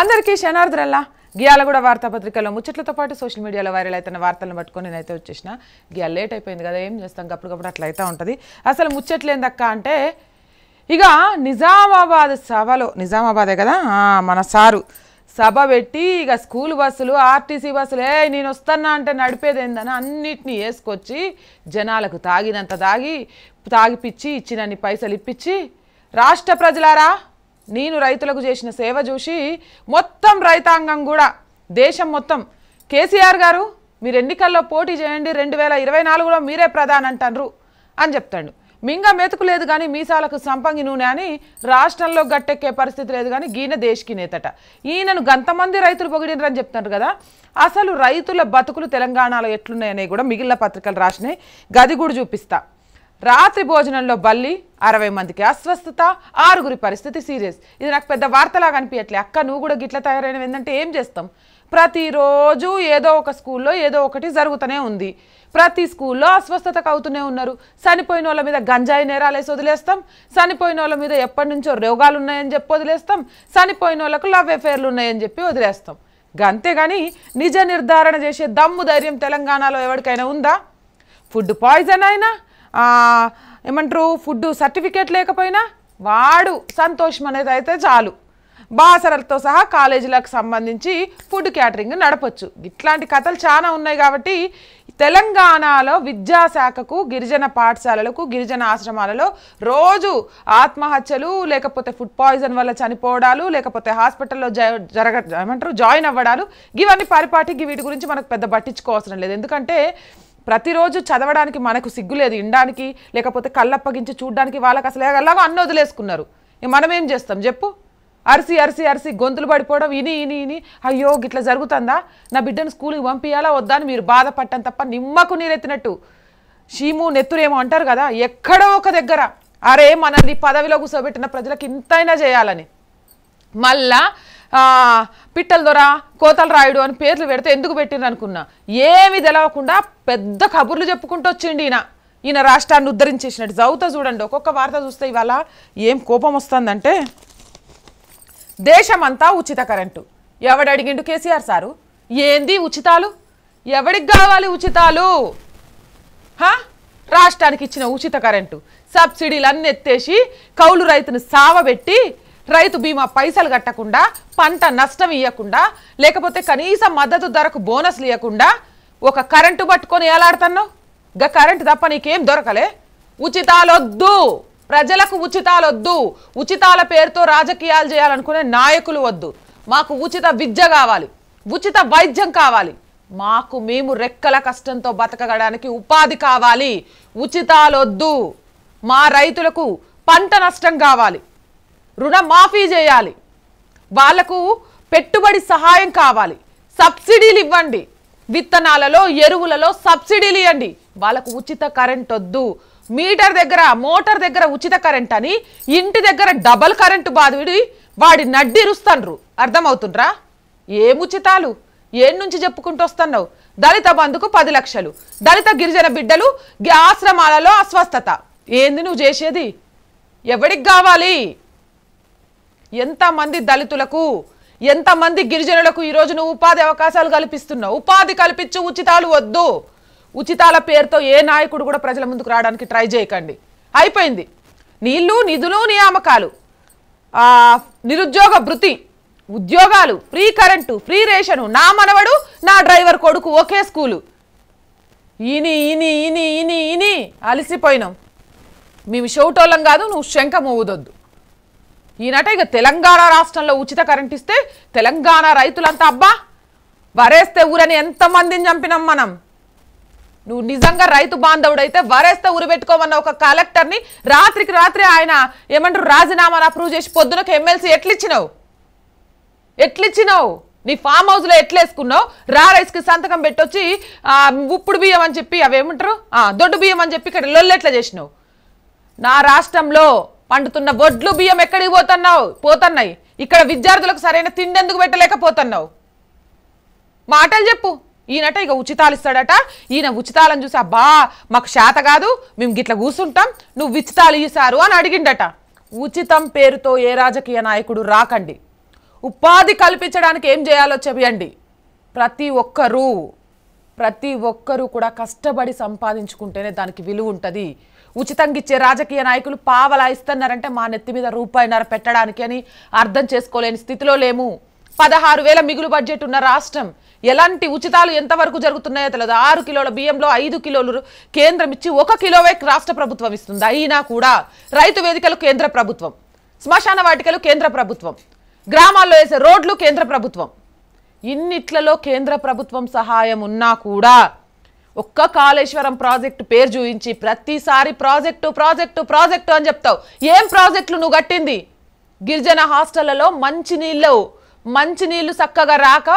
అందరికీ గియాల గియాలగూడ వార్తాపత్రికలో ముచ్చట్లతో పాటు సోషల్ మీడియాలో వైరల్ అవుతున్న వార్తలను పట్టుకొని నేనైతే వచ్చేసిన గియా లేట్ అయిపోయింది కదా ఏం చేస్తాం అప్పటికప్పుడు అట్లా ఉంటుంది అసలు ముచ్చట్లేందక్క అంటే ఇక నిజామాబాద్ సభలో నిజామాబాదే కదా మన సారు సభ పెట్టి ఇక స్కూల్ బస్సులు ఆర్టీసీ బస్సులు ఏ నేను వస్తున్నా అంటే నడిపేది ఏందని అన్నిటినీ వేసుకొచ్చి జనాలకు తాగినంత తాగి తాగిపిచ్చి ఇచ్చినన్ని పైసలు ఇప్పించి రాష్ట్ర ప్రజలారా నేను రైతులకు చేసిన సేవ చూసి మొత్తం రైతాంగం కూడా దేశం మొత్తం కేసీఆర్ గారు మీరు ఎన్నికల్లో పోటీ చేయండి రెండు వేల ఇరవై నాలుగులో మీరే ప్రధాన అంటారు అని చెప్తాడు మింగ మెతుకులేదు కానీ మీసాలకు సంపంగి నూనె అని రాష్ట్రంలో గట్టెక్కే పరిస్థితి లేదు కానీ గీన దేశకి నేతట ఈయనను గంతమంది రైతులు పొగిడినరని చెప్తున్నారు కదా అసలు రైతుల బతుకులు తెలంగాణలో ఎట్లున్నాయనే కూడా మిగిలిన పత్రికలు రాసినాయి గది కూడా చూపిస్తా రాత్రి భోజనంలో బల్లి అరవై మందికి అస్వస్థత ఆరుగురి పరిస్థితి సీరియస్ ఇది నాకు పెద్ద వార్తలాగా అనిపించట్లే అక్క నువ్వు కూడా గిట్ల తయారైన ఏంటంటే ఏం చేస్తాం ప్రతిరోజు ఏదో ఒక స్కూల్లో ఏదో ఒకటి జరుగుతూనే ఉంది ప్రతి స్కూల్లో అస్వస్థతకు అవుతూనే ఉన్నారు చనిపోయిన వాళ్ళ మీద గంజాయి నేరాలేసి వదిలేస్తాం చనిపోయిన వాళ్ళ మీద ఎప్పటి నుంచో రోగాలు ఉన్నాయని చెప్పి వదిలేస్తాం చనిపోయిన వాళ్ళకు లవ్ అఫేర్లు ఉన్నాయని చెప్పి వదిలేస్తాం అంతేగాని నిజ నిర్ధారణ చేసే దమ్ము ధైర్యం తెలంగాణలో ఎవరికైనా ఉందా ఫుడ్ పాయిజన్ అయినా ఏమంటారు ఫుడ్ సర్టిఫికేట్ లేకపోయినా వాడు సంతోషం అనేది అయితే చాలు బాసరలతో సహా కాలేజీలకు సంబంధించి ఫుడ్ క్యాటరింగ్ నడపచ్చు ఇట్లాంటి కథలు చాలా ఉన్నాయి కాబట్టి తెలంగాణలో విద్యాశాఖకు గిరిజన పాఠశాలలకు గిరిజన ఆశ్రమాలలో రోజు ఆత్మహత్యలు లేకపోతే ఫుడ్ పాయిజన్ వల్ల చనిపోవడాలు లేకపోతే హాస్పిటల్లో జరగ ఏమంటారు జాయిన్ అవ్వడాలు ఇవన్నీ పరిపాటికి వీటి గురించి మనకు పెద్ద పట్టించుకోవసరం లేదు ఎందుకంటే ప్రతిరోజు చదవడానికి మనకు సిగ్గులేదు ఇండానికి లేకపోతే కళ్ళప్పగించి చూడడానికి వాళ్ళకి అసలు ఎలాగో అన్న వదిలేసుకున్నారు మనం ఏం చేస్తాం చెప్పు అరిసి అరిసి అరిసి గొంతులు పడిపోవడం ఇని ఇని ఇని అయ్యో గిట్లా జరుగుతుందా నా బిడ్డను స్కూల్కి పంపించాలా వద్దా అని మీరు బాధపడ్డాను తప్ప నిమ్మకు నీరెత్తినట్టు షీము నెత్తురేమో అంటారు కదా ఎక్కడో ఒక దగ్గర అరే మనల్ని పదవిలో కూర్చోబెట్టిన ప్రజలకు ఇంతైనా చేయాలని మళ్ళా పిట్టల దొర కోతల రాయుడు అని పేర్లు పెడితే ఎందుకు పెట్టిండ్రు అనుకున్నా ఏమి తెలవకుండా పెద్ద కబుర్లు చెప్పుకుంటూ వచ్చిండి ఈయన ఈయన రాష్ట్రాన్ని ఉద్ధరించేసినట్టు చదువుతా చూడండి ఒక్కొక్క వార్త చూస్తే ఇవాళ ఏం కోపం వస్తుందంటే దేశమంతా ఉచిత కరెంటు ఎవడు అడిగిండు కేసీఆర్ సారు ఏంది ఉచితాలు ఎవడికి కావాలి ఉచితాలు రాష్ట్రానికి ఇచ్చిన ఉచిత కరెంటు సబ్సిడీలు అన్నీ ఎత్తేసి కౌలు రైతును సావబెట్టి రైతు బీమా పైసలు కట్టకుండా పంట నష్టం ఇవ్వకుండా లేకపోతే కనీస మద్దతు ధరకు బోనస్లు ఇవ్వకుండా ఒక కరెంటు పట్టుకొని ఏలాడుతున్నావు గా కరెంటు తప్ప నీకేం దొరకలే ఉచితాలొద్దు ప్రజలకు ఉచితాలొద్దు ఉచితాల పేరుతో రాజకీయాలు చేయాలనుకునే నాయకులు వద్దు మాకు ఉచిత విద్య కావాలి ఉచిత వైద్యం కావాలి మాకు మేము రెక్కల కష్టంతో బతకగడానికి ఉపాధి కావాలి ఉచితాలొద్దు మా రైతులకు పంట నష్టం కావాలి రుణమాఫీ చేయాలి వాళ్లకు పెట్టుబడి సహాయం కావాలి సబ్సిడీలు ఇవ్వండి విత్తనాలలో ఎరువులలో సబ్సిడీలు ఇవ్వండి వాళ్ళకు ఉచిత కరెంట్ వద్దు మీటర్ దగ్గర మోటార్ దగ్గర ఉచిత కరెంట్ అని ఇంటి దగ్గర డబల్ కరెంటు బాధుడి వాడి నడ్డిరుస్తాండ్రు అర్థమవుతుండ్రా ఏముచితాలు ఏం నుంచి చెప్పుకుంటూ వస్తున్నావు దళిత బంధుకు పది లక్షలు దళిత గిరిజన బిడ్డలు ఆశ్రమాలలో అస్వస్థత ఏంది నువ్వు చేసేది ఎవడికి కావాలి ఎంతమంది దళితులకు ఎంతమంది గిరిజనులకు ఈరోజు నువ్వు ఉపాధి అవకాశాలు కల్పిస్తున్నావు ఉపాధి కల్పించు ఉచితాలు వద్దు ఉచితాల పేరుతో ఏ నాయకుడు కూడా ప్రజల ముందుకు రావడానికి ట్రై చేయకండి అయిపోయింది నీళ్లు నిధులు నియామకాలు నిరుద్యోగ భృతి ఉద్యోగాలు ఫ్రీ కరెంటు ఫ్రీ రేషను నా మనవడు నా డ్రైవర్ కొడుకు ఒకే స్కూలు ఈని ఈని ఈని ఈని ఈని అలసిపోయినాం మేము షౌటోళ్ళం కాదు నువ్వు శంఖ ఊదొద్దు ఈనాట ఇక తెలంగాణ రాష్ట్రంలో ఉచిత కరెంట్ ఇస్తే తెలంగాణ రైతులంతా అబ్బా వరేస్తే ఊరని ఎంతమందిని చంపినాం మనం నువ్వు నిజంగా రైతు బాంధవుడైతే వరేస్తే ఊరు పెట్టుకోమన్న ఒక కలెక్టర్ని రాత్రికి రాత్రి ఆయన ఏమంటారు రాజీనామాను అప్రూవ్ చేసి పొద్దునకు ఎమ్మెల్సీ ఎట్లిచ్చినావు ఎట్లిచ్చినావు నీ ఫామ్ హౌస్లో ఎట్లేసుకున్నావు రా రైస్కి సంతకం పెట్టొచ్చి ఉప్పుడు బియ్యం అని చెప్పి అవేమంటారు దొడ్డు బియ్యం అని చెప్పి ఇక్కడ లొల్లెట్లా చేసినావు నా రాష్ట్రంలో పండుతున్న వడ్లు బియ్యం ఎక్కడికి పోతున్నావు పోతున్నాయి ఇక్కడ విద్యార్థులకు సరైన తిండి ఎందుకు పెట్టలేకపోతున్నావు మాటలు చెప్పు ఈయనట ఇక ఉచితాలు ఇస్తాడట ఈయన ఉచితాలను చూసి అబ్బా మాకు శాత కాదు మేము గిట్ల కూర్చుంటాం నువ్వు ఉచితాలు ఇస్తారు అని అడిగిండట ఉచితం పేరుతో ఏ రాజకీయ నాయకుడు రాకండి ఉపాధి కల్పించడానికి ఏం చేయాలో చెప్పండి ప్రతి ఒక్కరూ ప్రతి ఒక్కరూ కూడా కష్టపడి సంపాదించుకుంటేనే దానికి విలువ ఉంటుంది ఉచితంగా ఇచ్చే రాజకీయ నాయకులు పావలాయిస్తున్నారంటే మా నెత్తి మీద రూపాయినర పెట్టడానికి అని అర్థం చేసుకోలేని స్థితిలో లేము పదహారు వేల మిగులు బడ్జెట్ ఉన్న రాష్ట్రం ఎలాంటి ఉచితాలు ఎంతవరకు జరుగుతున్నాయో తెలియదు ఆరు కిలోల బియ్యంలో ఐదు కిలోలు కేంద్రం ఇచ్చి ఒక కిలోవే రాష్ట్ర ప్రభుత్వం ఇస్తుంది అయినా కూడా రైతు వేదికలు కేంద్ర ప్రభుత్వం శ్మశాన వాటికలు కేంద్ర ప్రభుత్వం గ్రామాల్లో వేసే రోడ్లు కేంద్ర ప్రభుత్వం ఇన్నిట్లలో కేంద్ర ప్రభుత్వం సహాయం ఉన్నా కూడా ఒక్క కాళేశ్వరం ప్రాజెక్టు పేరు చూపించి ప్రతిసారి ప్రాజెక్టు ప్రాజెక్టు ప్రాజెక్టు అని చెప్తావు ఏం ప్రాజెక్టులు నువ్వు కట్టింది గిరిజన హాస్టళ్లలో మంచినీళ్ళు మంచినీళ్ళు చక్కగా రాక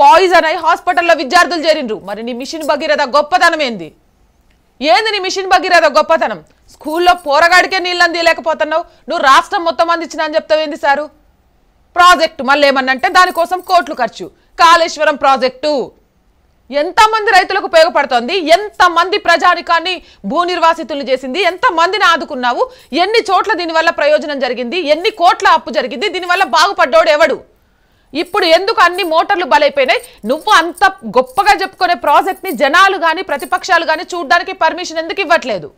పాయిజన్ అయి హాస్పిటల్లో విద్యార్థులు చేరిండ్రు మరి నీ మిషన్ భగీరథ గొప్పతనం ఏంది ఏంది నీ మిషన్ భగీరథ గొప్పతనం స్కూల్లో పోరగాడికే నీళ్ళు అందిలేకపోతున్నావు నువ్వు రాష్ట్రం మొత్తం అందించిన అని చెప్తావు ఏంది సారు ప్రాజెక్టు మళ్ళీ అంటే దానికోసం కోట్లు ఖర్చు కాళేశ్వరం ప్రాజెక్టు ఎంతమంది రైతులకు ఉపయోగపడుతోంది ఎంతమంది ప్రజానికాన్ని భూ నిర్వాసితులు చేసింది ఎంతమందిని ఆదుకున్నావు ఎన్ని చోట్ల దీనివల్ల ప్రయోజనం జరిగింది ఎన్ని కోట్ల అప్పు జరిగింది దీనివల్ల బాగుపడ్డోడు ఎవడు ఇప్పుడు ఎందుకు అన్ని మోటార్లు బలైపోయినాయి నువ్వు అంత గొప్పగా చెప్పుకునే ప్రాజెక్ట్ని జనాలు కానీ ప్రతిపక్షాలు కానీ చూడడానికి పర్మిషన్ ఎందుకు ఇవ్వట్లేదు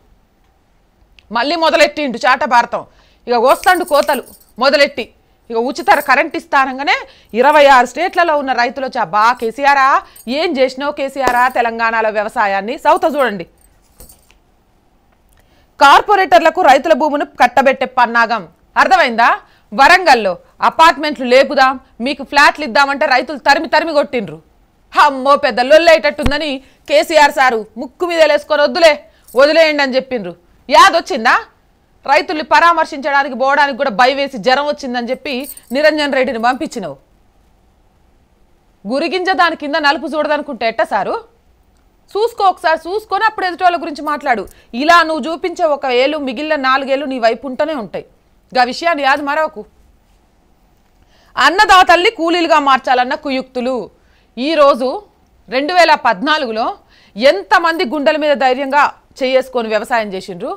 మళ్ళీ మొదలెట్టిండు చాట భారతం ఇక వస్తాండు కోతలు మొదలెట్టి ఇక ఉచిత కరెంట్ ఇస్తానంగానే ఇరవై ఆరు స్టేట్లలో ఉన్న రైతులు బా కేసీఆరా ఏం చేసినావు కేసీఆరా తెలంగాణలో వ్యవసాయాన్ని సౌత చూడండి కార్పొరేటర్లకు రైతుల భూమును కట్టబెట్టే పన్నాగం అర్థమైందా వరంగల్లో అపార్ట్మెంట్లు లేపుదాం మీకు ఫ్లాట్లు ఇద్దామంటే రైతులు తరిమి తరిమి కొట్టిండ్రు అమ్మో పెద్ద లొల్లేటట్టుందని కేసీఆర్ సారు ముక్కు మీద వేసుకొని వద్దులే వదిలేయండి అని చెప్పిండ్రు యాదొచ్చిందా రైతుల్ని పరామర్శించడానికి పోవడానికి కూడా వేసి జ్వరం వచ్చిందని చెప్పి నిరంజన్ రెడ్డిని పంపించినవు గురిగింజ దాని కింద నలుపు చూడదనుకుంటే ఎట్ట సారు చూసుకో ఒకసారి చూసుకొని అప్పుడు ఎదుటోళ్ళ గురించి మాట్లాడు ఇలా నువ్వు చూపించే ఒక ఏళ్ళు మిగిలిన నాలుగేళ్ళు నీ వైపు ఉంటూనే ఉంటాయి గా విషయాన్ని యాదు మరొకు అన్నదాతల్ని కూలీలుగా మార్చాలన్న కుయుక్తులు ఈరోజు రెండు వేల పద్నాలుగులో ఎంతమంది గుండెల మీద ధైర్యంగా చేసుకొని వ్యవసాయం చేసిండ్రు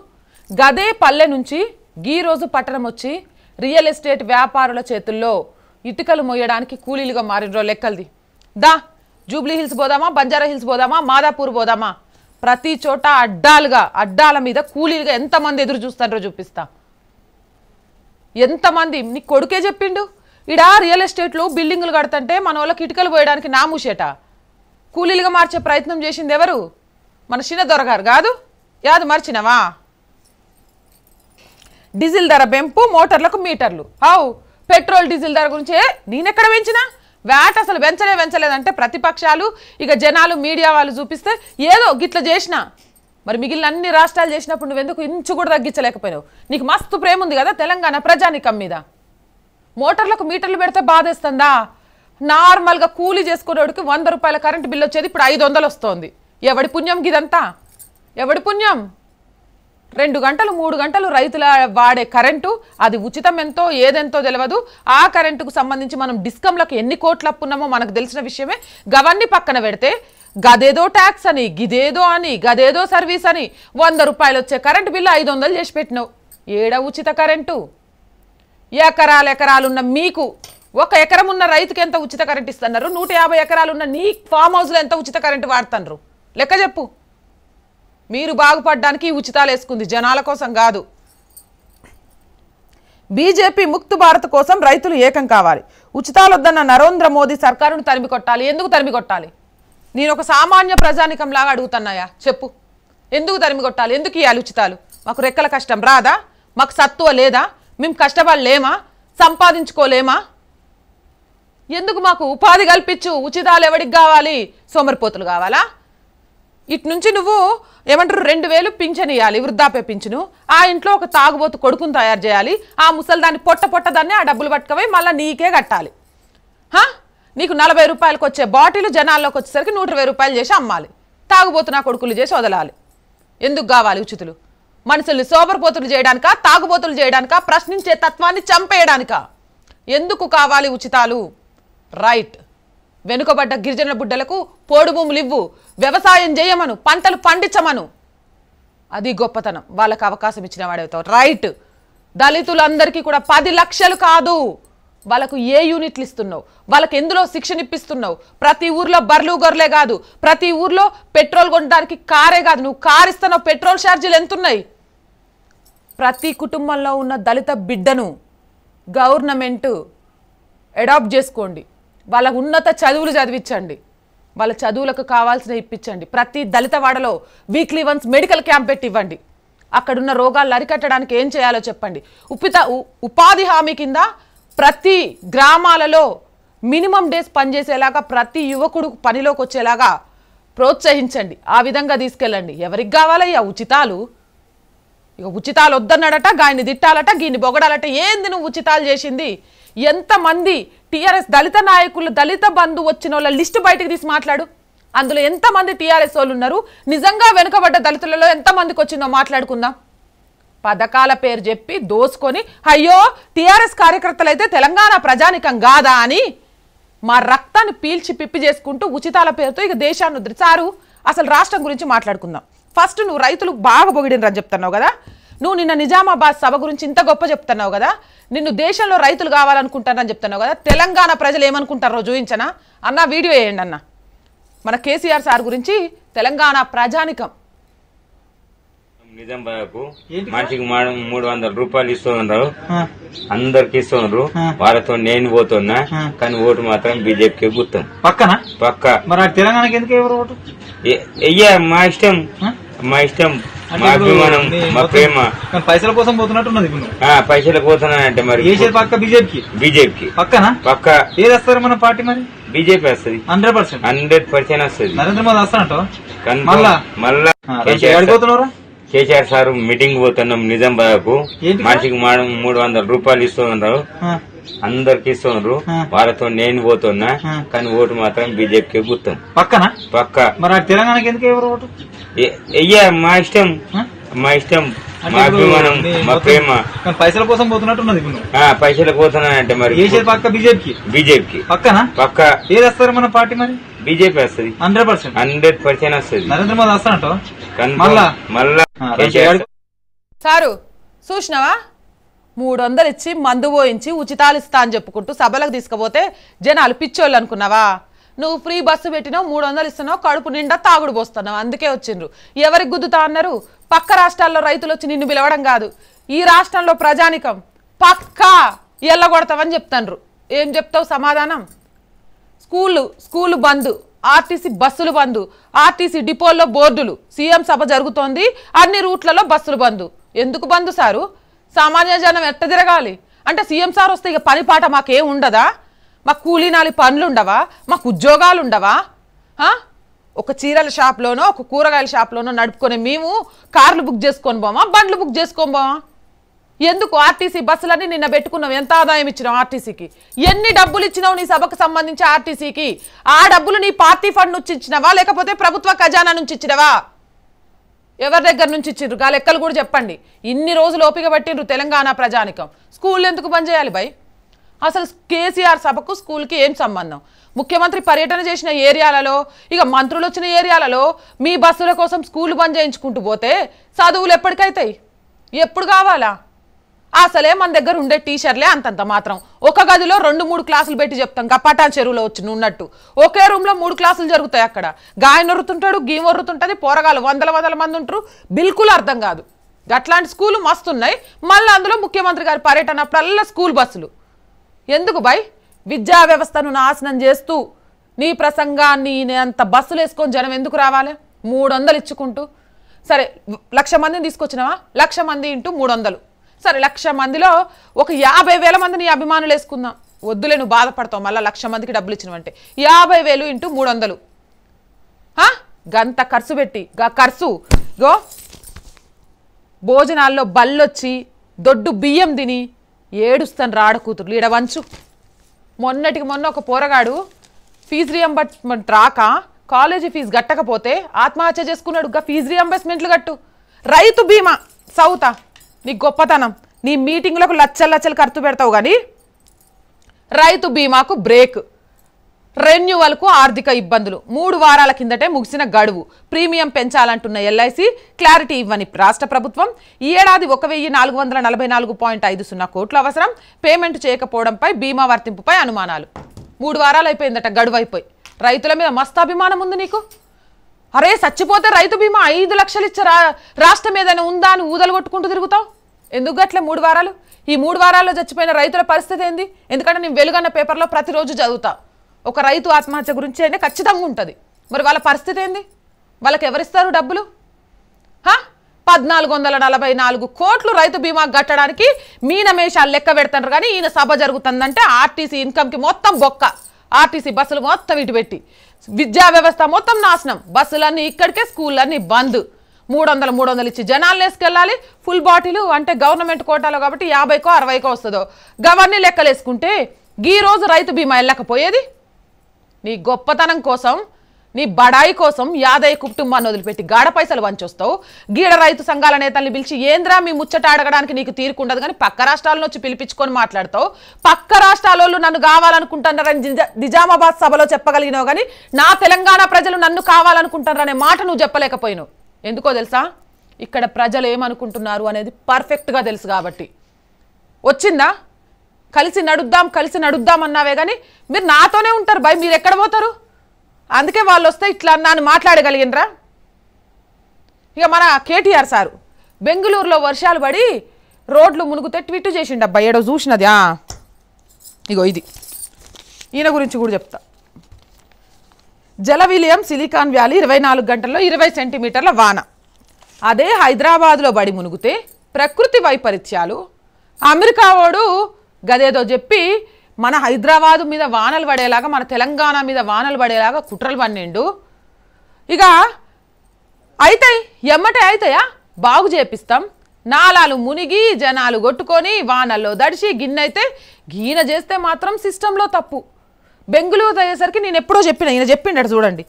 గదే పల్లె నుంచి గీరోజు పట్టణం వచ్చి రియల్ ఎస్టేట్ వ్యాపారుల చేతుల్లో ఇటుకలు మోయడానికి కూలీలుగా మారినరో లెక్కలది దా జూబ్లీ హిల్స్ పోదామా బంజారా హిల్స్ పోదామా మాదాపూర్ పోదామా ప్రతి చోట అడ్డాలుగా అడ్డాల మీద కూలీలుగా ఎంతమంది ఎదురు చూస్తారో చూపిస్తా ఎంతమంది నీ కొడుకే చెప్పిండు ఇడ రియల్ ఎస్టేట్లు బిల్డింగులు కడతంటే మన వాళ్ళకి ఇటుకలు పోయడానికి నామూసేట కూలీలుగా మార్చే ప్రయత్నం చేసింది ఎవరు మన చిన్న దొరగారు కాదు యాదు మర్చినవా డీజిల్ ధర పెంపు మోటార్లకు మీటర్లు ఆవు పెట్రోల్ డీజిల్ ధర గురించే నేనెక్కడ పెంచినా వ్యాట్ అసలు పెంచలే పెంచలేదంటే ప్రతిపక్షాలు ఇక జనాలు మీడియా వాళ్ళు చూపిస్తే ఏదో గిట్ల చేసినా మరి మిగిలిన అన్ని రాష్ట్రాలు చేసినప్పుడు నువ్వు ఎందుకు ఇంచు కూడా తగ్గించలేకపోయావు నీకు మస్తు ప్రేమ ఉంది కదా తెలంగాణ ప్రజానికం మీద మోటార్లకు మీటర్లు పెడితే బాధేస్తుందా నార్మల్గా కూలీ చేసుకునేవాడికి వంద రూపాయల కరెంటు బిల్లు వచ్చేది ఇప్పుడు ఐదు వందలు వస్తుంది ఎవడి పుణ్యం గిదంతా ఎవడి పుణ్యం రెండు గంటలు మూడు గంటలు రైతుల వాడే కరెంటు అది ఉచితం ఎంతో ఏదెంతో తెలియదు ఆ కరెంటుకు సంబంధించి మనం డిస్కంలకు ఎన్ని కోట్లు అప్పున్నామో మనకు తెలిసిన విషయమే గవన్నీ పక్కన పెడితే గదేదో ట్యాక్స్ అని గిదేదో అని గదేదో సర్వీస్ అని వంద రూపాయలు వచ్చే కరెంటు బిల్లు ఐదు వందలు చేసి పెట్టినావు ఏడ ఉచిత కరెంటు ఎకరాలు ఎకరాలున్న మీకు ఒక ఎకరం ఉన్న రైతుకి ఎంత ఉచిత కరెంట్ ఇస్తున్నారు నూట యాభై ఉన్న నీ ఫామ్ హౌస్లో ఎంత ఉచిత కరెంటు వాడుతున్నారు లెక్క చెప్పు మీరు బాగుపడడానికి ఉచితాలు వేసుకుంది జనాల కోసం కాదు బీజేపీ ముక్త్ భారత్ కోసం రైతులు ఏకం కావాలి ఉచితాలు వద్దన్న నరేంద్ర మోదీ సర్కారును తరిమి కొట్టాలి ఎందుకు తరిమి కొట్టాలి నేను ఒక సామాన్య లాగా అడుగుతున్నాయా చెప్పు ఎందుకు తరిమి కొట్టాలి ఎందుకు ఇవ్వాలి ఉచితాలు మాకు రెక్కల కష్టం రాదా మాకు సత్తువ లేదా మేము కష్టపడలేమా సంపాదించుకోలేమా ఎందుకు మాకు ఉపాధి కల్పించు ఉచితాలు ఎవడికి కావాలి సోమరిపోతులు కావాలా ఇటు నుంచి నువ్వు ఏమంటారు రెండు వేలు పింఛన్ ఇవ్వాలి వృద్ధాప్య పింఛను ఆ ఇంట్లో ఒక తాగుబోతు కొడుకును తయారు చేయాలి ఆ ముసలిదాన్ని పొట్ట పొట్ట దాన్ని ఆ డబ్బులు పట్టుకపోయి మళ్ళీ నీకే కట్టాలి నీకు నలభై రూపాయలకు వచ్చే బాటిల్ జనాల్లోకి వచ్చేసరికి నూట రూపాయలు చేసి అమ్మాలి తాగుబోతున్న కొడుకులు చేసి వదలాలి ఎందుకు కావాలి ఉచితులు మనుషుల్ని సోబరపోతులు చేయడానికా తాగుబోతులు చేయడానికా ప్రశ్నించే తత్వాన్ని చంపేయడానికా ఎందుకు కావాలి ఉచితాలు రైట్ వెనుకబడ్డ గిరిజన బుడ్డలకు పోడు భూములు ఇవ్వు వ్యవసాయం చేయమను పంటలు పండించమను అది గొప్పతనం వాళ్ళకు అవకాశం ఇచ్చిన వాడవుతావు రైట్ దళితులందరికీ కూడా పది లక్షలు కాదు వాళ్ళకు ఏ యూనిట్లు ఇస్తున్నావు వాళ్ళకి ఎందులో శిక్షణ ఇప్పిస్తున్నావు ప్రతి ఊర్లో బర్లు గొర్రెలే కాదు ప్రతి ఊర్లో పెట్రోల్ కొనడానికి కారే కాదు నువ్వు కార్ ఇస్తున్నావు పెట్రోల్ ఛార్జీలు ఎంతున్నాయి ప్రతి కుటుంబంలో ఉన్న దళిత బిడ్డను గవర్నమెంట్ అడాప్ట్ చేసుకోండి వాళ్ళ ఉన్నత చదువులు చదివించండి వాళ్ళ చదువులకు కావాల్సిన ఇప్పించండి ప్రతి దళితవాడలో వీక్లీ వన్స్ మెడికల్ క్యాంప్ పెట్టి ఇవ్వండి అక్కడున్న రోగాలు అరికట్టడానికి ఏం చేయాలో చెప్పండి ఉపిత ఉపాధి హామీ కింద ప్రతి గ్రామాలలో మినిమం డేస్ పనిచేసేలాగా ప్రతి యువకుడు పనిలోకి వచ్చేలాగా ప్రోత్సహించండి ఆ విధంగా తీసుకెళ్ళండి ఎవరికి కావాలయ్యా ఉచితాలు ఇక ఉచితాలు వద్దన్నాడట గాయని తిట్టాలట గీని బొగడాలట ఏంది నువ్వు ఉచితాలు చేసింది ఎంతమంది టీఆర్ఎస్ దళిత నాయకులు దళిత బంధు వచ్చిన వాళ్ళ లిస్టు బయటకు తీసి మాట్లాడు అందులో ఎంతమంది టీఆర్ఎస్ వాళ్ళు ఉన్నారు నిజంగా వెనుకబడ్డ దళితులలో ఎంతమందికి వచ్చిందో మాట్లాడుకుందాం పథకాల పేరు చెప్పి దోసుకొని అయ్యో టీఆర్ఎస్ కార్యకర్తలు అయితే తెలంగాణ ప్రజానికం కాదా అని మా రక్తాన్ని పీల్చి పిప్పి చేసుకుంటూ ఉచితాల పేరుతో ఇక దేశాన్ని ఉద్రి అసలు రాష్ట్రం గురించి మాట్లాడుకుందాం ఫస్ట్ నువ్వు రైతులు బాగా పొగిడినరని చెప్తున్నావు కదా నువ్వు నిన్న నిజామాబాద్ సభ గురించి ఇంత గొప్ప చెప్తున్నావు కదా నిన్ను దేశంలో రైతులు కావాలనుకుంటానని చెప్తున్నావు కదా తెలంగాణ ప్రజలు ఏమనుకుంటారో చూపించనా అన్న వీడియో వేయండి అన్న మన కేసీఆర్ సార్ గురించి తెలంగాణ ప్రజానికం నిజామాబాద్కు మనిషికి మూడు వందల రూపాయలు ఇస్తున్నారు అందరికి ఇస్తున్నారు వాళ్ళతో నేను పోతున్నా కానీ ఓటు మాత్రం బీజేపీకి గుర్తం పక్కన పక్క మరి తెలంగాణకి ఎందుకు ఎవరు ఓటు మా ఇష్టం మా ఇష్టం మా అభిమానం ప్రేమ పైసల కోసం పోతున్నట్టున్నది పైసల పోతున్నానంటే మరి ఏసీ పక్క బీజేపీకి బీజేపీకి పక్కనా పక్క ఏది వస్తారు మన పార్టీ మరి బీజేపీ వస్తుంది హండ్రెడ్ పర్సెంట్ హండ్రెడ్ పర్సెంట్ వస్తుంది నరేంద్ర మోదీ వస్తానంట మళ్ళా మళ్ళా పోతున్నారా కేసీఆర్ సార్ మీటింగ్ పోతున్నాం నిజామాబాద్ కు మనిషికి మూడు వందల రూపాయలు ఇస్తున్నారు అందరికి ఇస్తున్నారు వాళ్ళతో నేను పోతున్నా కానీ ఓటు మాత్రం బీజేపీకి గుర్తాం పక్కన పక్క మరి తెలంగాణకి ఎందుకు ఎవరు ఓటు అయ్యా మా ఇష్టం మా ఇష్టం మా అభిమానం మా ప్రేమ పైసల కోసం పోతున్నట్టున్నది పైసలు పోతున్నానంటే మరి పక్క బీజేపీకి బీజేపీకి పక్కన పక్క ఏది వస్తారు మన పార్టీ మరి బీజేపీ వస్తుంది హండ్రెడ్ పర్సెంట్ హండ్రెడ్ పర్సెంట్ వస్తుంది నరేంద్ర మోదీ వస్తానంట మళ్ళా మళ్ళా సారు చూసినావా మూడు వందలు ఇచ్చి మందు పోయించి ఉచితాలు ఇస్తా అని చెప్పుకుంటూ సభలకు తీసుకుపోతే జనాలు పిచ్చోళ్ళు అనుకున్నావా నువ్వు ఫ్రీ బస్సు పెట్టినావు మూడు వందలు ఇస్తున్నావు కడుపు నిండా తాగుడు పోస్తున్నావు అందుకే వచ్చిండ్రు ఎవరికి గుద్దుతా అన్నారు పక్క రాష్ట్రాల్లో రైతులు వచ్చి నిన్ను పిలవడం కాదు ఈ రాష్ట్రంలో ప్రజానికం పక్కా ఎల్లగొడతామని చెప్తాండ్రు ఏం చెప్తావు సమాధానం స్కూళ్ళు స్కూళ్ళు బంద్ ఆర్టీసీ బస్సులు బంద్ ఆర్టీసీ డిపోల్లో బోర్డులు సీఎం సభ జరుగుతోంది అన్ని రూట్లలో బస్సులు బంద్ ఎందుకు బంద్ సారు సామాన్య జనం ఎట్ట తిరగాలి అంటే సీఎం సార్ వస్తే ఇక పని పాట మాకే ఉండదా మాకు కూలీనాలి పనులు ఉండవా మాకు ఉద్యోగాలు ఉండవా ఒక చీరల షాప్లోనో ఒక కూరగాయల షాప్లోనో నడుపుకొని మేము కార్లు బుక్ చేసుకొని పోమా బండ్లు బుక్ చేసుకొని పోమా ఎందుకు ఆర్టీసీ బస్సులన్నీ నిన్న పెట్టుకున్నావు ఎంత ఆదాయం ఇచ్చినావు ఆర్టీసీకి ఎన్ని డబ్బులు ఇచ్చినావు నీ సభకు సంబంధించి ఆర్టీసీకి ఆ డబ్బులు నీ పార్టీ ఫండ్ నుంచి ఇచ్చినవా లేకపోతే ప్రభుత్వ ఖజానా నుంచి ఇచ్చినవా ఎవరి దగ్గర నుంచి ఇచ్చిర్రు గా లెక్కలు కూడా చెప్పండి ఇన్ని రోజులు ఓపిక పట్టిండ్రు తెలంగాణ ప్రజానికం స్కూల్ ఎందుకు బంద్ చేయాలి భయ్ అసలు కేసీఆర్ సభకు స్కూల్కి ఏం సంబంధం ముఖ్యమంత్రి పర్యటన చేసిన ఏరియాలలో ఇక మంత్రులు వచ్చిన ఏరియాలలో మీ బస్సుల కోసం స్కూల్ బంద్ చేయించుకుంటూ పోతే చదువులు ఎప్పటికైతాయి ఎప్పుడు కావాలా అసలే మన దగ్గర ఉండే టీచర్లే అంతంత మాత్రం ఒక గదిలో రెండు మూడు క్లాసులు పెట్టి చెప్తాం గపాటాన్ చెరువులో వచ్చి ఉన్నట్టు ఒకే రూమ్లో మూడు క్లాసులు జరుగుతాయి అక్కడ గాయన ఒర్రుతుంటాడు గీ ఒర్రుతుంటుంది పోరగాలు వందల వందల మంది ఉంటారు బిల్కుల్ అర్థం కాదు అట్లాంటి స్కూలు మస్తున్నాయి మళ్ళీ అందులో ముఖ్యమంత్రి గారి పర్యటన అప్పుడల్లా స్కూల్ బస్సులు ఎందుకు బై విద్యా వ్యవస్థను నాశనం చేస్తూ నీ ప్రసంగాన్ని అంత బస్సులు వేసుకొని జనం ఎందుకు రావాలి మూడు వందలు ఇచ్చుకుంటూ సరే లక్ష మందిని తీసుకొచ్చినావా లక్ష మంది ఇంటూ మూడు వందలు సరే లక్ష మందిలో ఒక యాభై వేల మందిని అభిమానులు వేసుకుందాం వద్దులే నువ్వు బాధపడతావు మళ్ళీ లక్ష మందికి డబ్బులు ఇచ్చినవంటే యాభై వేలు ఇంటూ మూడు వందలు గంత ఖర్చు పెట్టి గా ఖర్చు గో భోజనాల్లో బల్లొచ్చి దొడ్డు బియ్యం తిని ఏడుస్తాను రాడ కూతురు ఈడ వంచు మొన్నటికి మొన్న ఒక పోరగాడు ఫీజు రియంబర్స్మెంట్ రాక కాలేజీ ఫీజు కట్టకపోతే ఆత్మహత్య చేసుకున్నాడు గా ఫీజు రియంబర్స్మెంట్లు కట్టు రైతు బీమా సౌతా నీ గొప్పతనం నీ మీటింగ్లకు లచ్చలు లచ్చలు ఖర్చు పెడతావు కానీ రైతు బీమాకు బ్రేక్ రెన్యువల్కు ఆర్థిక ఇబ్బందులు మూడు వారాల కిందటే ముగిసిన గడువు ప్రీమియం పెంచాలంటున్న ఎల్ఐసి క్లారిటీ ఇవ్వని రాష్ట్ర ప్రభుత్వం ఈ ఏడాది ఒక వెయ్యి నాలుగు వందల నలభై నాలుగు పాయింట్ ఐదు సున్నా కోట్ల అవసరం పేమెంట్ చేయకపోవడంపై బీమా వర్తింపుపై అనుమానాలు మూడు వారాలు అయిపోయిందట గడువు అయిపోయి రైతుల మీద మస్తు అభిమానం ఉంది నీకు అరే చచ్చిపోతే రైతు బీమా ఐదు లక్షలు ఇచ్చే రాష్ట్రం ఏదైనా ఉందా అని ఊదలు కొట్టుకుంటూ తిరుగుతావు ఎందుకు అట్లా మూడు వారాలు ఈ మూడు వారాల్లో చచ్చిపోయిన రైతుల పరిస్థితి ఏంది ఎందుకంటే నేను వెలుగన్న పేపర్లో ప్రతిరోజు చదువుతా ఒక రైతు ఆత్మహత్య గురించి అయినా ఖచ్చితంగా ఉంటుంది మరి వాళ్ళ పరిస్థితి ఏంది వాళ్ళకి ఎవరిస్తారు డబ్బులు పద్నాలుగు వందల నలభై నాలుగు కోట్లు రైతు బీమా కట్టడానికి మీనమేషాలు లెక్క పెడతారు కానీ ఈయన సభ జరుగుతుందంటే ఆర్టీసీ ఇన్కమ్కి మొత్తం బొక్క ఆర్టీసీ బస్సులు మొత్తం ఇటు పెట్టి విద్యా వ్యవస్థ మొత్తం నాశనం బస్సులన్నీ ఇక్కడికే స్కూళ్ళన్నీ బంద్ మూడు వందలు మూడు వందలు ఇచ్చి జనాలు వేసుకెళ్ళాలి ఫుల్ బాటిల్ అంటే గవర్నమెంట్ కోటాలో కాబట్టి యాభైకో అరవైకో వస్తుందో గవర్నీ లెక్కలేసుకుంటే ఈ రోజు రైతు బీమా వెళ్ళకపోయేది నీ గొప్పతనం కోసం నీ బడాయి కోసం యాదయ్య కుటుంబాన్ని వదిలిపెట్టి గాడ పైసలు వంచొస్తావు గీడ రైతు సంఘాల నేతల్ని పిలిచి ఏంద్రా మీ ముచ్చట అడగడానికి నీకు తీరుకుండదు కానీ పక్క రాష్ట్రాల నుంచి పిలిపించుకొని మాట్లాడతావు పక్క రాష్ట్రాల వాళ్ళు నన్ను కావాలనుకుంటున్నారని నిజామాబాద్ సభలో చెప్పగలిగినావు కానీ నా తెలంగాణ ప్రజలు నన్ను కావాలనుకుంటున్నారనే మాట నువ్వు చెప్పలేకపోయినావు ఎందుకో తెలుసా ఇక్కడ ప్రజలు ఏమనుకుంటున్నారు అనేది పర్ఫెక్ట్గా తెలుసు కాబట్టి వచ్చిందా కలిసి నడుద్దాం కలిసి నడుద్దాం అన్నావే కానీ మీరు నాతోనే ఉంటారు భయ్ మీరు ఎక్కడ పోతారు అందుకే వాళ్ళు వస్తే ఇట్లా నన్ను మాట్లాడగలిగినరా ఇక మన కేటీఆర్ సారు బెంగళూరులో వర్షాలు పడి రోడ్లు మునుగుతే ట్విట్ చేసిండు అబ్బాయి ఏడో చూసినది ఇగో ఇది ఈయన గురించి కూడా చెప్తా జల సిలికాన్ వ్యాలీ ఇరవై నాలుగు గంటల్లో ఇరవై సెంటీమీటర్ల వాన అదే హైదరాబాద్లో బడి మునుగుతే ప్రకృతి వైపరీత్యాలు అమెరికా వాడు గదేదో చెప్పి మన హైదరాబాదు మీద వానలు పడేలాగా మన తెలంగాణ మీద వానలు పడేలాగా కుట్రలు పన్నెండు ఇక అయితే ఎమ్మటే అవుతాయా బాగు చేపిస్తాం నాలాలు మునిగి జనాలు కొట్టుకొని వానల్లో దడిచి గిన్నె అయితే గీన చేస్తే మాత్రం సిస్టంలో తప్పు బెంగళూరు అయ్యేసరికి నేను ఎప్పుడో చెప్పిన ఈయన చెప్పిండడు చూడండి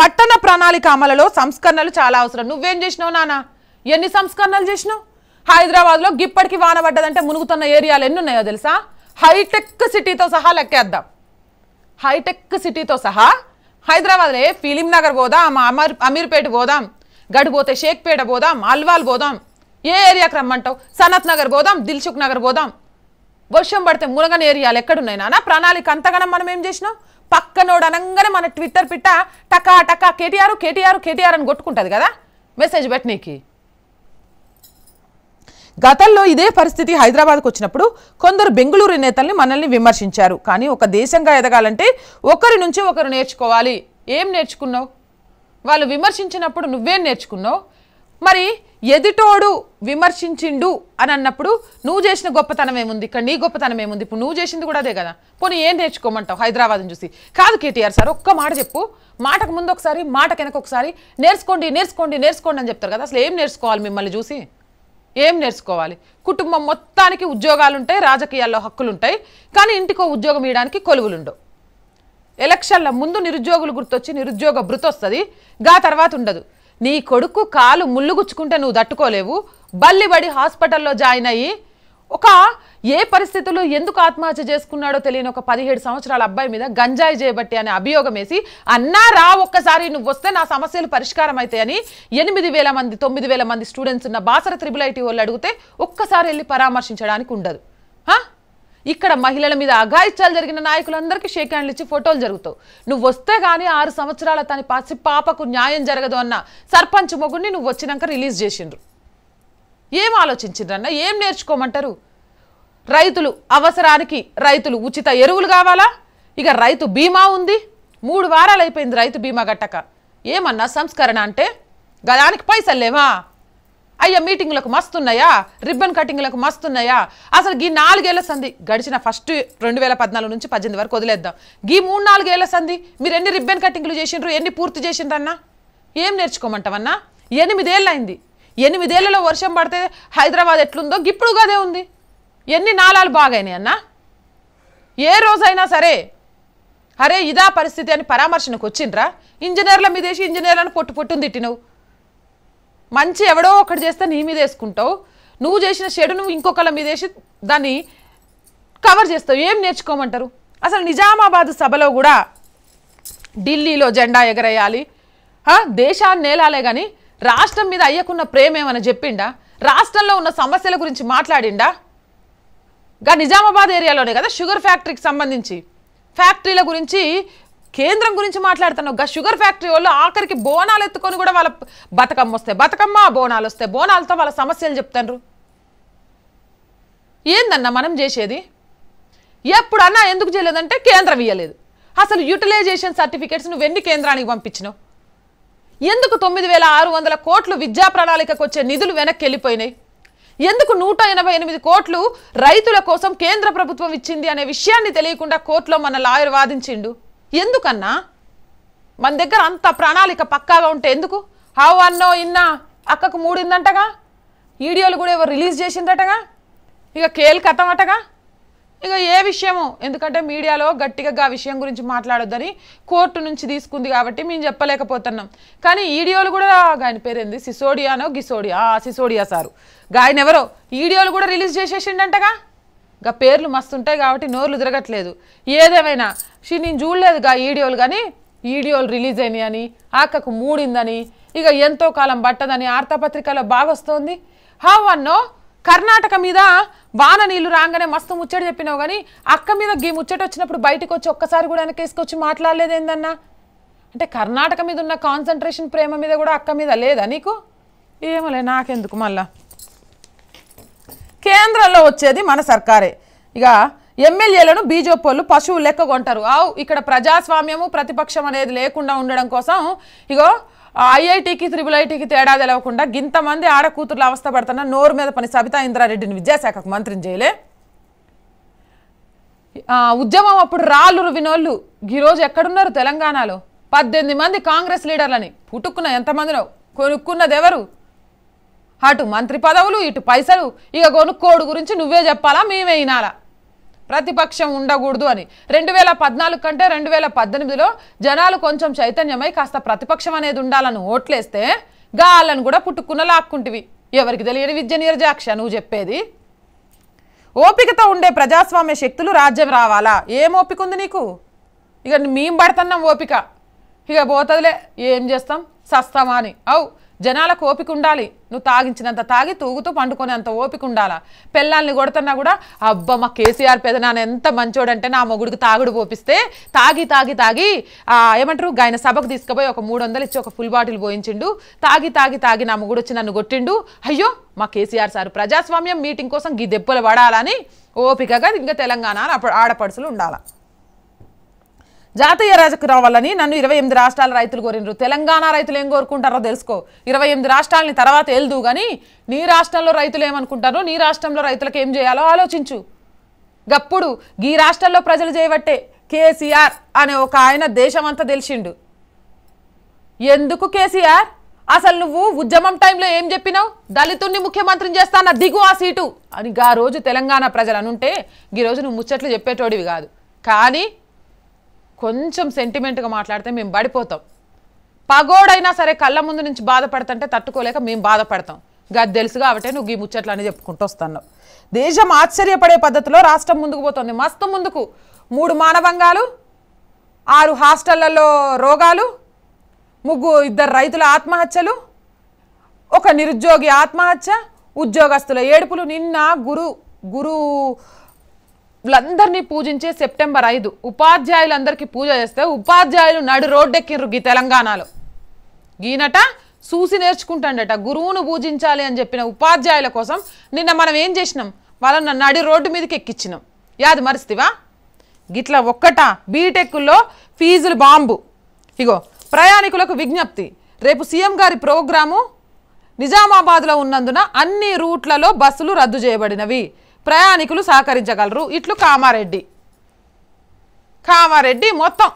పట్టణ ప్రణాళిక అమలలో సంస్కరణలు చాలా అవసరం నువ్వేం చేసినావు నానా ఎన్ని సంస్కరణలు చేసినావు హైదరాబాద్లో గిప్పటికి వాన పడ్డదంటే మునుగుతున్న ఏరియాలు ఎన్ని ఉన్నాయో తెలుసా హైటెక్ సిటీతో సహా లెక్కేద్దాం హైటెక్ సిటీతో సహా హైదరాబాద్లే ఫిలిం నగర్ పోదాం అమర్ అమీర్పేట పోదాం గడిపోతే షేక్పేట పోదాం అల్వాల్ పోదాం ఏ ఏరియాకి రమ్మంటావు సనత్ నగర్ పోదాం దిల్సుఖ్ నగర్ పోదాం వర్షం పడితే మునగన ఏరియాలు ఎక్కడున్నాయి నానా ప్రణాళిక అంతగానం మనం ఏం చేసినాం పక్కనోడు అనగానే మన ట్విట్టర్ పిట్ట టకా టకా కేటీఆర్ కేటీఆర్ కేటీఆర్ అని కొట్టుకుంటుంది కదా మెసేజ్ పెట్టనీకి గతంలో ఇదే పరిస్థితి హైదరాబాద్కు వచ్చినప్పుడు కొందరు బెంగళూరు నేతల్ని మనల్ని విమర్శించారు కానీ ఒక దేశంగా ఎదగాలంటే ఒకరి నుంచి ఒకరు నేర్చుకోవాలి ఏం నేర్చుకున్నావు వాళ్ళు విమర్శించినప్పుడు నువ్వేం నేర్చుకున్నావు మరి ఎదుటోడు విమర్శించిండు అని అన్నప్పుడు నువ్వు చేసిన గొప్పతనం ఏముంది ఇక్కడ నీ గొప్పతనం ఏముంది ఇప్పుడు నువ్వు చేసింది కూడా అదే కదా పోనీ ఏం నేర్చుకోమంటావు హైదరాబాద్ని చూసి కాదు కేటీఆర్ సార్ ఒక్క మాట చెప్పు మాటకు ముందు ఒకసారి మాట కనుక ఒకసారి నేర్చుకోండి నేర్చుకోండి నేర్చుకోండి అని చెప్తారు కదా అసలు ఏం నేర్చుకోవాలి మిమ్మల్ని చూసి ఏం నేర్చుకోవాలి కుటుంబం మొత్తానికి ఉద్యోగాలు ఉంటాయి రాజకీయాల్లో హక్కులు ఉంటాయి కానీ ఇంటికో ఉద్యోగం ఇవ్వడానికి కొలువులుండవు ఎలక్షన్ల ముందు నిరుద్యోగులు గుర్తొచ్చి నిరుద్యోగ భృతొస్తుంది గా తర్వాత ఉండదు నీ కొడుకు కాలు ముళ్ళుగుచ్చుకుంటే నువ్వు తట్టుకోలేవు బల్లిబడి హాస్పిటల్లో జాయిన్ అయ్యి ఒక ఏ పరిస్థితుల్లో ఎందుకు ఆత్మహత్య చేసుకున్నాడో తెలియని ఒక పదిహేడు సంవత్సరాల అబ్బాయి మీద గంజాయి చేయబట్టి అనే అభియోగం వేసి అన్నా రా ఒక్కసారి నువ్వు వస్తే నా సమస్యలు పరిష్కారం అవుతాయని ఎనిమిది వేల మంది తొమ్మిది వేల మంది స్టూడెంట్స్ ఉన్న బాసర త్రిబుల్ ఐటీ వాళ్ళు అడిగితే ఒక్కసారి వెళ్ళి పరామర్శించడానికి ఉండదు ఇక్కడ మహిళల మీద అఘాయిత్యాలు జరిగిన నాయకులందరికీ షేక్ హ్యాండ్లు ఇచ్చి ఫోటోలు జరుగుతావు నువ్వు వస్తే గానీ ఆరు సంవత్సరాల తన పసి పాపకు న్యాయం జరగదు అన్న సర్పంచ్ మొగుడిని నువ్వు వచ్చినాక రిలీజ్ చేసిండ్రు ఏం ఆలోచించిండ్రన్న ఏం నేర్చుకోమంటారు రైతులు అవసరానికి రైతులు ఉచిత ఎరువులు కావాలా ఇక రైతు బీమా ఉంది మూడు వారాలు అయిపోయింది రైతు బీమా గట్టక ఏమన్నా సంస్కరణ అంటే గదానికి పైసలు లేవా అయ్యా మీటింగ్లకు మస్తున్నాయా రిబ్బన్ కటింగ్లకు మస్తున్నాయా అసలు గీ నాలుగేళ్ల సంధి గడిచిన ఫస్ట్ రెండు వేల పద్నాలుగు నుంచి పద్దెనిమిది వరకు వదిలేద్దాం గీ మూడు నాలుగేళ్ల సంధి మీరు ఎన్ని రిబ్బన్ కటింగ్లు చేసిండ్రు ఎన్ని పూర్తి చేసిండ్రన్నా ఏం నేర్చుకోమంటావన్నా అయింది ఎనిమిదేళ్లలో వర్షం పడితే హైదరాబాద్ ఎట్లుందో గిప్పుడుగాదే ఉంది ఎన్ని నాళాలు బాగాయినాయి అన్నా ఏ రోజైనా సరే అరే ఇదా పరిస్థితి అని పరామర్శనకు వచ్చిండ్రా ఇంజనీర్ల మీదేసి ఇంజనీర్లను పొట్టు పొట్టును తిట్టినవు మంచి ఎవడో ఒకటి చేస్తే నీ మీద వేసుకుంటావు నువ్వు చేసిన షెడు నువ్వు ఇంకొకళ్ళ మీద వేసి దాన్ని కవర్ చేస్తావు ఏం నేర్చుకోమంటారు అసలు నిజామాబాద్ సభలో కూడా ఢిల్లీలో జెండా ఎగరేయాలి దేశాన్ని నేలాలే కానీ రాష్ట్రం మీద అయ్యకున్న ప్రేమ ఏమైనా చెప్పిండా రాష్ట్రంలో ఉన్న సమస్యల గురించి మాట్లాడిండా గా నిజామాబాద్ ఏరియాలోనే కదా షుగర్ ఫ్యాక్టరీకి సంబంధించి ఫ్యాక్టరీల గురించి కేంద్రం గురించి మాట్లాడుతున్నావు గా షుగర్ ఫ్యాక్టరీ వాళ్ళు ఆఖరికి బోనాలు ఎత్తుకొని కూడా వాళ్ళ బతుకమ్మ వస్తాయి బతుకమ్మ బోనాలు వస్తాయి బోనాలతో వాళ్ళ సమస్యలు చెప్తారు ఏందన్నా మనం చేసేది ఎప్పుడన్నా ఎందుకు చేయలేదంటే కేంద్రం ఇవ్వలేదు అసలు యూటిలైజేషన్ సర్టిఫికేట్స్ నువ్వు ఎన్ని కేంద్రానికి పంపించినావు ఎందుకు తొమ్మిది వేల ఆరు వందల కోట్లు విద్యా ప్రణాళికకు వచ్చే నిధులు వెనక్కి వెళ్ళిపోయినాయి ఎందుకు నూట ఎనభై ఎనిమిది కోట్లు రైతుల కోసం కేంద్ర ప్రభుత్వం ఇచ్చింది అనే విషయాన్ని తెలియకుండా కోర్టులో మన లాయర్ వాదించిండు ఎందుకన్నా మన దగ్గర అంత ప్రణాళిక పక్కాగా ఉంటే ఎందుకు హావ్ అన్నో ఇన్నా అక్కకు మూడిందంటగా వీడియోలు కూడా ఎవరు రిలీజ్ చేసిందటగా ఇక కేల్ కథం అటగా ఇక ఏ విషయము ఎందుకంటే మీడియాలో గట్టిగా ఆ విషయం గురించి మాట్లాడొద్దని కోర్టు నుంచి తీసుకుంది కాబట్టి మేము చెప్పలేకపోతున్నాం కానీ ఈడియోలు కూడా ఆయన పేరేంది సిసోడియానో గిసోడియా సిసోడియా సారు ఆయన ఎవరో ఈడియోలు కూడా రిలీజ్ చేసేసిండంటగా ఇక పేర్లు మస్తుంటాయి కాబట్టి నోర్లు తిరగట్లేదు ఏదేమైనా షీ నేను చూడలేదుగా ఈడియోలు కానీ ఈడియోలు రిలీజ్ అయినాయి అని ఆకకు మూడిందని ఇక ఎంతో కాలం పట్టదని వార్తాపత్రికలో బాగా వస్తోంది హౌ అన్నో కర్ణాటక మీద వాన నీళ్లు రాగానే మస్తు ముచ్చట చెప్పినావు కానీ అక్క మీద గీ ముచ్చట వచ్చినప్పుడు బయటకు వచ్చి ఒక్కసారి కూడా వెనకేసుకొచ్చి మాట్లాడలేదేందన్నా అంటే కర్ణాటక మీద ఉన్న కాన్సన్ట్రేషన్ ప్రేమ మీద కూడా అక్క మీద లేదా నీకు ఏమోలే నాకెందుకు మళ్ళా కేంద్రంలో వచ్చేది మన సర్కారే ఇక ఎమ్మెల్యేలను బీజేపీలు పశువు లెక్క కొంటారు ఆవు ఇక్కడ ప్రజాస్వామ్యము ప్రతిపక్షం అనేది లేకుండా ఉండడం కోసం ఇగో ఐఐటికి త్రిబుల్ ఐటీకి తేడా తెలవకుండా గింతమంది ఆడ కూతుర్లు అవస్థ పడుతున్న నోరు మీద పని సబితా ఇంద్రారెడ్డిని విద్యాశాఖకు మంత్రిని చేయలే ఉద్యమం అప్పుడు రాళ్ళు వినోళ్ళు ఈరోజు ఎక్కడున్నారు తెలంగాణలో పద్దెనిమిది మంది కాంగ్రెస్ లీడర్లని పుట్టుకున్న ఎంతమందినో కొనుక్కున్నది ఎవరు అటు మంత్రి పదవులు ఇటు పైసలు ఇక కొనుక్కోడు గురించి నువ్వే చెప్పాలా మేమే వినాలా ప్రతిపక్షం ఉండకూడదు అని రెండు వేల పద్నాలుగు కంటే రెండు వేల పద్దెనిమిదిలో జనాలు కొంచెం చైతన్యమై కాస్త ప్రతిపక్షం అనేది ఉండాలని ఓట్లేస్తే గాళ్ళను కూడా పుట్టుకున్న లాక్కుంటివి ఎవరికి తెలియని విద్య నిర్జాక్ష నువ్వు చెప్పేది ఓపికతో ఉండే ప్రజాస్వామ్య శక్తులు రాజ్యం రావాలా ఏం ఓపిక ఉంది నీకు ఇక మేం పడుతున్నాం ఓపిక ఇక పోతుందిలే ఏం చేస్తాం సస్తామా అని అవు జనాలకు ఓపిక ఉండాలి నువ్వు తాగించినంత తాగి తూగుతూ పండుకునేంత ఓపిక ఉండాలా పిల్లల్ని కొడుతున్నా కూడా అబ్బా మా కేసీఆర్ పేద నాన్న ఎంత మంచోడంటే నా మొగుడికి తాగుడు పోపిస్తే తాగి తాగి తాగి ఏమంటారు ఆయన సభకు తీసుకుపోయి ఒక మూడు ఇచ్చి ఒక ఫుల్ బాటిల్ పోయించిండు తాగి తాగి తాగి నా మొగుడు వచ్చి నన్ను కొట్టిండు అయ్యో మా కేసీఆర్ సార్ ప్రజాస్వామ్యం మీటింగ్ కోసం గీ దెబ్బలు పడాలని ఓపికగా ఇంకా తెలంగాణ ఆడపడుసులు ఉండాలా జాతీయ రాజకు రావాలని నన్ను ఇరవై ఎనిమిది రాష్ట్రాల రైతులు కోరినరు తెలంగాణ రైతులు ఏం కోరుకుంటారో తెలుసుకో ఇరవై ఎనిమిది రాష్ట్రాలని తర్వాత వెళ్దు కానీ నీ రాష్ట్రంలో రైతులు ఏమనుకుంటారో నీ రాష్ట్రంలో రైతులకు ఏం చేయాలో ఆలోచించు గప్పుడు ఈ రాష్ట్రంలో ప్రజలు చేయబట్టే కేసీఆర్ అనే ఒక ఆయన దేశమంతా తెలిసిండు ఎందుకు కేసీఆర్ అసలు నువ్వు ఉద్యమం టైంలో ఏం చెప్పినావు దళితుడిని ముఖ్యమంత్రిని చేస్తాన దిగు ఆ సీటు అని ఆ రోజు తెలంగాణ ప్రజలు అనుంటే ఈరోజు నువ్వు ముచ్చట్లు చెప్పేటోడివి కాదు కానీ కొంచెం సెంటిమెంట్గా మాట్లాడితే మేము పడిపోతాం పగోడైనా సరే కళ్ళ ముందు నుంచి బాధపడతంటే తట్టుకోలేక మేము బాధపడతాం గది తెలుసు కాబట్టి నువ్వు ఈ ముచ్చట్లని చెప్పుకుంటూ వస్తున్నావు దేశం ఆశ్చర్యపడే పద్ధతిలో రాష్ట్రం ముందుకు పోతుంది మస్తు ముందుకు మూడు మానవంగాలు ఆరు హాస్టళ్లలో రోగాలు ముగ్గు ఇద్దరు రైతుల ఆత్మహత్యలు ఒక నిరుద్యోగి ఆత్మహత్య ఉద్యోగస్తుల ఏడుపులు నిన్న గురు గురు వీళ్ళందరినీ పూజించే సెప్టెంబర్ ఐదు ఉపాధ్యాయులందరికీ పూజ చేస్తే ఉపాధ్యాయులు నడు రోడ్డెక్కిర్రు గీ తెలంగాణలో గీనట చూసి నేర్చుకుంటాడట గురువును పూజించాలి అని చెప్పిన ఉపాధ్యాయుల కోసం నిన్న మనం ఏం చేసినాం వాళ్ళని నడి రోడ్డు మీదకి ఎక్కించినాం యాది మరిస్తివా గిట్లా ఒక్కట బీటెక్లో ఫీజులు బాంబు ఇగో ప్రయాణికులకు విజ్ఞప్తి రేపు సీఎం గారి ప్రోగ్రాము నిజామాబాద్లో ఉన్నందున అన్ని రూట్లలో బస్సులు రద్దు చేయబడినవి ప్రయాణికులు సహకరించగలరు ఇట్లు కామారెడ్డి కామారెడ్డి మొత్తం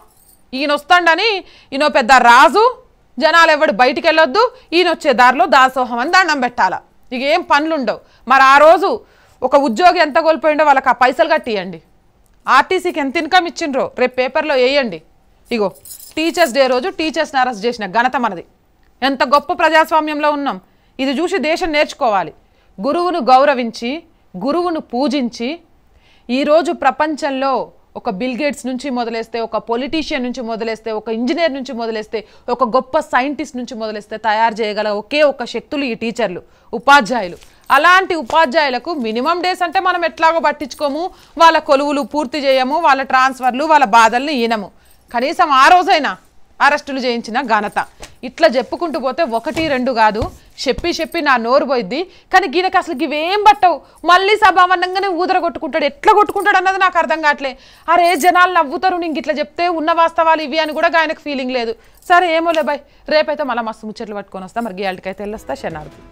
ఈయన వస్తాడని ఈయన పెద్ద రాజు జనాలు ఎవడు బయటికి వెళ్ళొద్దు ఈయన వచ్చే దారిలో దాసోహం అని దండం పెట్టాల ఇక ఏం పనులుండవు మరి ఆ రోజు ఒక ఉద్యోగి ఎంత కోల్పోయిండో వాళ్ళకి ఆ పైసలు కట్టియండి ఆర్టీసీకి ఎంత ఇన్కమ్ ఇచ్చిండ్రో రేపు పేపర్లో వేయండి ఇగో టీచర్స్ డే రోజు టీచర్స్ని అరెస్ట్ చేసిన ఘనత మనది ఎంత గొప్ప ప్రజాస్వామ్యంలో ఉన్నాం ఇది చూసి దేశం నేర్చుకోవాలి గురువును గౌరవించి గురువును పూజించి ఈరోజు ప్రపంచంలో ఒక బిల్గేట్స్ నుంచి మొదలేస్తే ఒక పొలిటీషియన్ నుంచి మొదలేస్తే ఒక ఇంజనీర్ నుంచి మొదలేస్తే ఒక గొప్ప సైంటిస్ట్ నుంచి మొదలేస్తే తయారు చేయగల ఒకే ఒక శక్తులు ఈ టీచర్లు ఉపాధ్యాయులు అలాంటి ఉపాధ్యాయులకు మినిమం డేస్ అంటే మనం ఎట్లాగో పట్టించుకోము వాళ్ళ కొలువులు పూర్తి చేయము వాళ్ళ ట్రాన్స్ఫర్లు వాళ్ళ బాధల్ని ఈనము కనీసం ఆ రోజైనా అరెస్టులు చేయించిన ఘనత ఇట్లా చెప్పుకుంటూ పోతే ఒకటి రెండు కాదు చెప్పి చెప్పి నా నోరు పోయిద్ది కానీ గీనకి అసలు ఇవేం పట్టవు మళ్ళీ సభావన్నంగానే ఊదర కొట్టుకుంటాడు ఎట్లా కొట్టుకుంటాడు అన్నది నాకు అర్థం కావట్లే అరే జనాలు నవ్వుతారు నీ ఇట్లా చెప్తే ఉన్న వాస్తవాలు ఇవి అని కూడా ఆయనకు ఫీలింగ్ లేదు సరే లే బాయ్ రేపైతే మళ్ళీ మస్తు ముచ్చట్లు పట్టుకొని వస్తా మరి గీయాలకైతే వెళ్ళొస్తా శనార్థి